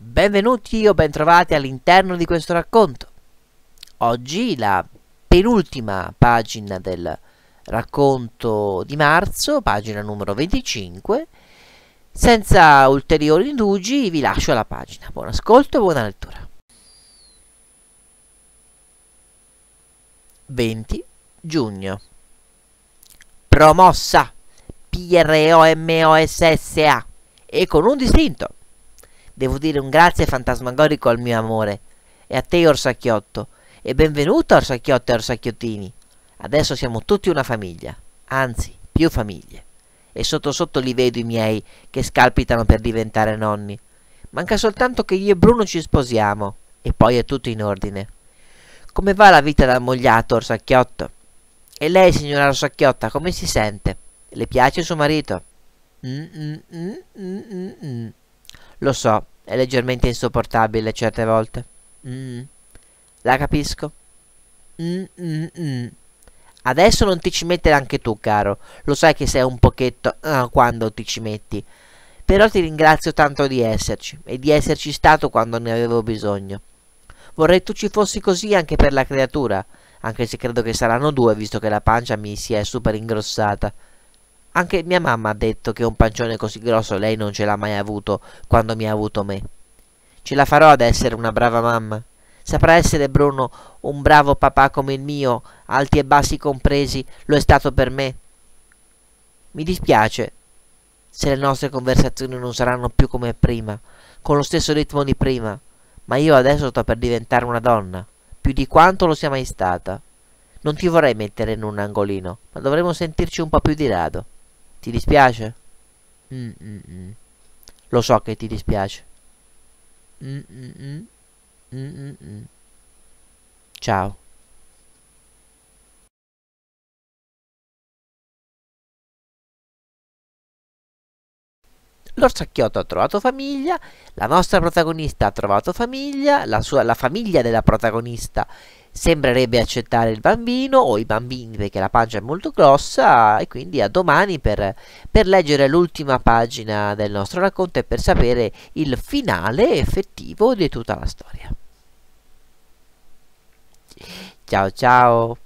Benvenuti o bentrovati all'interno di questo racconto. Oggi la penultima pagina del racconto di marzo, pagina numero 25. Senza ulteriori indugi vi lascio la pagina. Buon ascolto e buona lettura. 20 giugno. Promossa PROMOSSA e con un distinto Devo dire un grazie fantasmagorico al mio amore. E a te, Orsacchiotto. E benvenuto, Orsacchiotto e Orsacchiottini. Adesso siamo tutti una famiglia. Anzi, più famiglie. E sotto sotto li vedo i miei, che scalpitano per diventare nonni. Manca soltanto che io e Bruno ci sposiamo. E poi è tutto in ordine. Come va la vita da mogliato, Orsacchiotto? E lei, signora Orsacchiotta, come si sente? Le piace suo marito? Mm, mm, mm, lo so, è leggermente insopportabile certe volte. Mm. La capisco. Mm, mm, mm, Adesso non ti ci mettere anche tu, caro. Lo sai che sei un pochetto uh, quando ti ci metti. Però ti ringrazio tanto di esserci e di esserci stato quando ne avevo bisogno. Vorrei tu ci fossi così anche per la creatura, anche se credo che saranno due visto che la pancia mi si è super ingrossata. Anche mia mamma ha detto che un pancione così grosso lei non ce l'ha mai avuto quando mi ha avuto me. Ce la farò ad essere una brava mamma. Saprà essere Bruno un bravo papà come il mio, alti e bassi compresi, lo è stato per me. Mi dispiace se le nostre conversazioni non saranno più come prima, con lo stesso ritmo di prima, ma io adesso sto per diventare una donna, più di quanto lo sia mai stata. Non ti vorrei mettere in un angolino, ma dovremmo sentirci un po' più di rado. Ti dispiace? Mm, mm -mm. Lo so che ti dispiace. Mm, mm, mm. Ciao. L'orsacchiotto ha trovato famiglia, la nostra protagonista ha trovato famiglia, la, sua, la famiglia della protagonista sembrerebbe accettare il bambino o i bambini perché la pancia è molto grossa e quindi a domani per, per leggere l'ultima pagina del nostro racconto e per sapere il finale effettivo di tutta la storia. Ciao ciao!